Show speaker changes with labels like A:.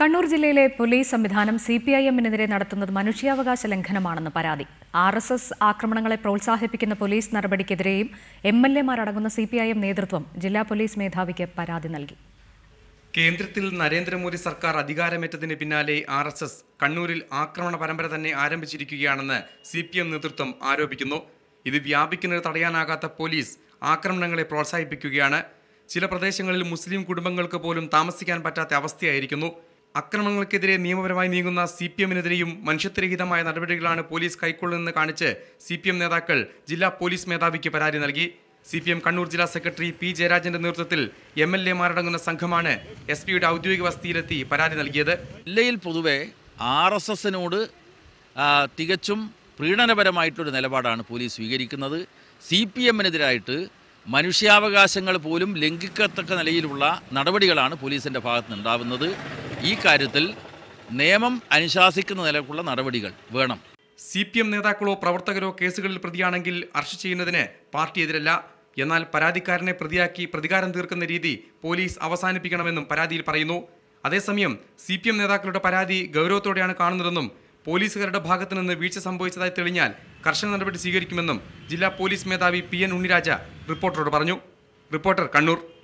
A: കണ്ണൂർ ജില്ലയിലെ പോലീസ് സംവിധാനം C P I എമ്മിനെതിരെ നടത്തുന്നത് മനുഷ്യാവകാശ ലംഘനമാണെന്ന് പരാതി ആർ എസ് എസ് ആക്രമണങ്ങളെ പ്രോത്സാഹിപ്പിക്കുന്ന പോലീസ് നടപടിക്കെതിരെയും എം എൽ എമാരടങ്ങുന്ന സി പി ഐ എം നേതൃത്വം ജില്ലാ പോലീസ് മേധാവിക്ക് പരാതി നൽകി
B: കേന്ദ്രത്തിൽ നരേന്ദ്രമോദി സർക്കാർ അധികാരമേറ്റതിന് പിന്നാലെ ആർ എസ് എസ് കണ്ണൂരിൽ ആക്രമണ പരമ്പര തന്നെ ആരംഭിച്ചിരിക്കുകയാണെന്ന് സി പി എം നേതൃത്വം ആരോപിക്കുന്നു ഇത് വ്യാപിക്കുന്നത് തടയാനാകാത്ത പോലീസ് ആക്രമണങ്ങളെ പ്രോത്സാഹിപ്പിക്കുകയാണ് ചില പ്രദേശങ്ങളിൽ മുസ്ലിം കുടുംബങ്ങൾക്ക് പോലും താമസിക്കാൻ പറ്റാത്ത അവസ്ഥയായിരിക്കുന്നു അക്രമങ്ങൾക്കെതിരെ നിയമപരമായി നീങ്ങുന്ന സി പി എമ്മിനെതിരെയും മനുഷ്യത്വരഹിതമായ നടപടികളാണ് പോലീസ് കൈക്കൊള്ളുന്നതെന്ന് കാണിച്ച് സി പി എം നേതാക്കൾ ജില്ലാ പോലീസ് മേധാവിക്ക് പരാതി നൽകി സി പി എം കണ്ണൂർ ജില്ലാ സെക്രട്ടറി പി ജയരാജന്റെ നേതൃത്വത്തിൽ എം എൽ എമാരടങ്ങുന്ന സംഘമാണ് എസ് പിയുടെ ഔദ്യോഗിക വസതിയിലെത്തി പരാതി
C: നൽകിയത് ജില്ലയിൽ പൊതുവെ ആർ എസ് എസിനോട് തികച്ചും പ്രീണനപരമായിട്ടൊരു നിലപാടാണ് പോലീസ് സ്വീകരിക്കുന്നത് സി പി എമ്മിനെതിരായിട്ട് മനുഷ്യാവകാശങ്ങൾ പോലും ലംഘിക്കത്തക്ക നിലയിലുള്ള നടപടികളാണ് പോലീസിൻ്റെ ഭാഗത്തുനിന്നുണ്ടാവുന്നത് ഈ കാര്യത്തിൽ നിയമം അനുശാസിക്കുന്ന നിലക്കുള്ള നടപടികൾ വേണം സി പി എം നേതാക്കളോ
B: പ്രവർത്തകരോ കേസുകളിൽ പ്രതിയാണെങ്കിൽ അറസ്റ്റ് ചെയ്യുന്നതിന് പാർട്ടി എതിരല്ല എന്നാൽ പരാതിക്കാരനെ പ്രതിയാക്കി പ്രതികാരം തീർക്കുന്ന രീതി പോലീസ് അവസാനിപ്പിക്കണമെന്നും പരാതിയിൽ പറയുന്നു അതേസമയം സി പി എം നേതാക്കളുടെ പരാതി ഗൗരവത്തോടെയാണ് കാണുന്നതെന്നും പോലീസുകാരുടെ ഭാഗത്തു നിന്ന് വീഴ്ച സംഭവിച്ചതായി തെളിഞ്ഞാൽ കർശന നടപടി സ്വീകരിക്കുമെന്നും ജില്ലാ പോലീസ് മേധാവി പി എൻ ഉണ്ണിരാജ റിപ്പോർട്ടറോട് പറഞ്ഞു റിപ്പോർട്ടർ കണ്ണൂർ